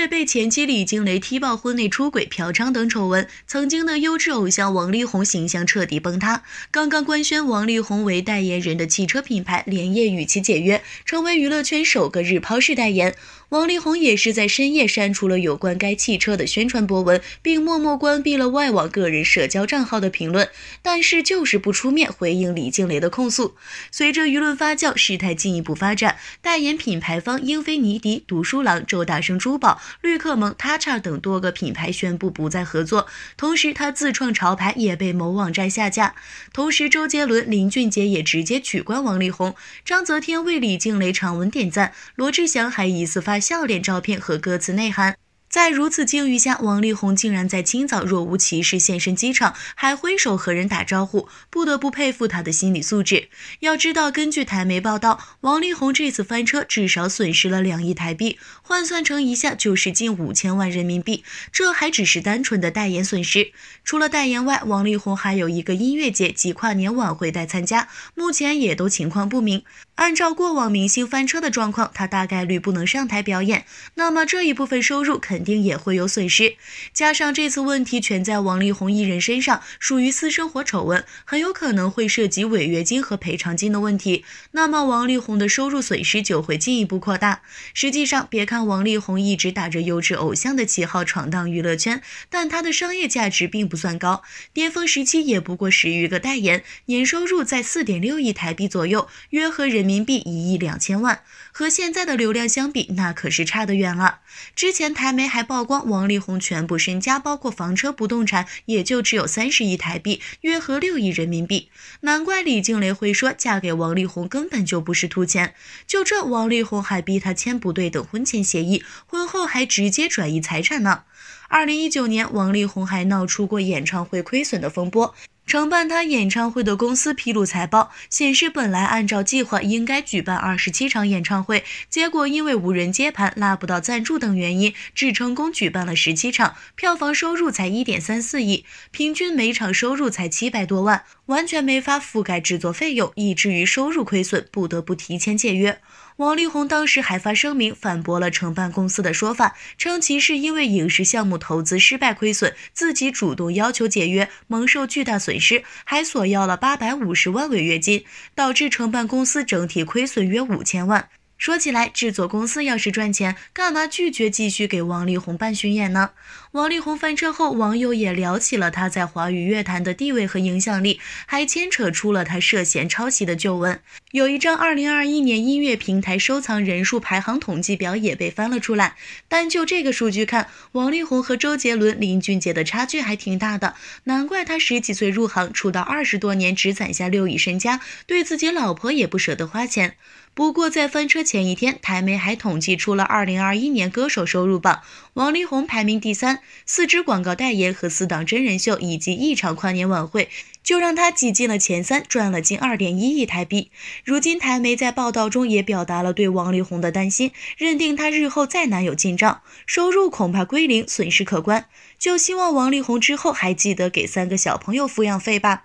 却为被前妻李静蕾踢爆婚内出轨、嫖娼等丑闻，曾经的优质偶像王力宏形象彻底崩塌。刚刚官宣王力宏为代言人的汽车品牌连夜与其解约，成为娱乐圈首个日抛式代言。王力宏也是在深夜删除了有关该汽车的宣传博文，并默默关闭了外网个人社交账号的评论，但是就是不出面回应李静蕾的控诉。随着舆论发酵，事态进一步发展，代言品牌方英菲尼迪、读书郎、周大生珠宝。绿客、蒙塔 a 等多个品牌宣布不再合作，同时他自创潮牌也被某网站下架。同时，周杰伦、林俊杰也直接取关王力宏，章泽天为李静蕾长文点赞，罗志祥还疑似发笑脸照片和歌词内涵。在如此境遇下，王力宏竟然在清早若无其事现身机场，还挥手和人打招呼，不得不佩服他的心理素质。要知道，根据台媒报道，王力宏这次翻车至少损失了两亿台币，换算成一下就是近五千万人民币。这还只是单纯的代言损失。除了代言外，王力宏还有一个音乐节及跨年晚会待参加，目前也都情况不明。按照过往明星翻车的状况，他大概率不能上台表演。那么这一部分收入肯。肯定也会有损失，加上这次问题全在王力宏一人身上，属于私生活丑闻，很有可能会涉及违约金和赔偿金的问题。那么王力宏的收入损失就会进一步扩大。实际上，别看王力宏一直打着优质偶像的旗号闯荡娱乐圈，但他的商业价值并不算高，巅峰时期也不过十余个代言，年收入在四点六亿台币左右，约合人民币一亿两千万。和现在的流量相比，那可是差得远了。之前台媒。还曝光王力宏全部身家，包括房车、不动产，也就只有三十亿台币，约合六亿人民币。难怪李静蕾会说，嫁给王力宏根本就不是图钱。就这，王力宏还逼她签不对等婚前协议，婚后还直接转移财产呢。二零一九年，王力宏还闹出过演唱会亏损的风波。承办他演唱会的公司披露财报显示，本来按照计划应该举办二十七场演唱会，结果因为无人接盘、拉不到赞助等原因，只成功举办了十七场，票房收入才一点三四亿，平均每场收入才七百多万，完全没法覆盖制作费用，以至于收入亏损，不得不提前解约。王力宏当时还发声明反驳了承办公司的说法，称其是因为影视项目投资失败亏损，自己主动要求解约，蒙受巨大损失，还索要了八百五十万违约金，导致承办公司整体亏损约五千万。说起来，制作公司要是赚钱，干嘛拒绝继续给王力宏办巡演呢？王力宏翻车后，网友也聊起了他在华语乐坛的地位和影响力，还牵扯出了他涉嫌抄袭的旧闻。有一张二零二一年音乐平台收藏人数排行统计表也被翻了出来。单就这个数据看，王力宏和周杰伦、林俊杰的差距还挺大的。难怪他十几岁入行，出道二十多年只攒下六亿身家，对自己老婆也不舍得花钱。不过，在翻车前一天，台媒还统计出了2021年歌手收入榜，王力宏排名第三，四支广告代言和四档真人秀以及一场跨年晚会，就让他挤进了前三，赚了近2.1亿台币。如今台媒在报道中也表达了对王力宏的担心，认定他日后再难有进账，收入恐怕归零，损失可观。就希望王力宏之后还记得给三个小朋友抚养费吧。